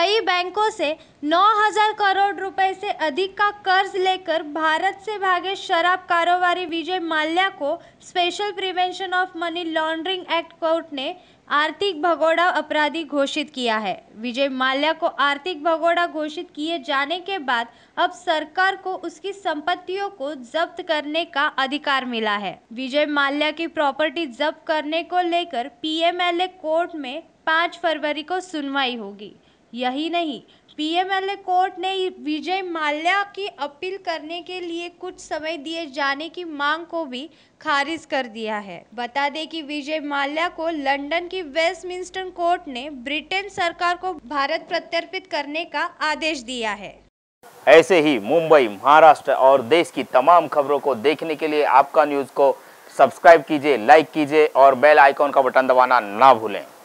कई बैंकों से 9000 करोड़ रुपए से अधिक का कर्ज लेकर भारत से भागे शराब कारोबारी विजय माल्या को special prevention of money laundering act court ने आर्थिक भगोड़ा अपराधी घोषित किया है विजय माल्या को आर्थिक भगोड़ा घोषित किए जाने के बाद अब सरकार को उसकी संपत्तियों को जब्त करने का अधिकार मिला है विजय माल्या की प्रॉपर्टी जब्त करने को लेकर पीएमएलए कोर्ट में 5 फरवरी को सुनवाई होगी यही नहीं पीएमएलए कोर्ट ने विजय माल्या की अपील करने के लिए कुछ समय दिए जाने की मांग को भी खारिज कर दिया है बता दें कि विजय माल्या को लंदन की वेस्टमिंस्टर कोर्ट ने ब्रिटेन सरकार को भारत प्रत्यर्पित करने का आदेश दिया है ऐसे ही मुंबई महाराष्ट्र और देश की तमाम खबरों को देखने के लिए आपका न्यूज़ को सब्सक्राइब कीजिए लाइक कीजिए और बेल आइकॉन का बटन दबाना ना भूलें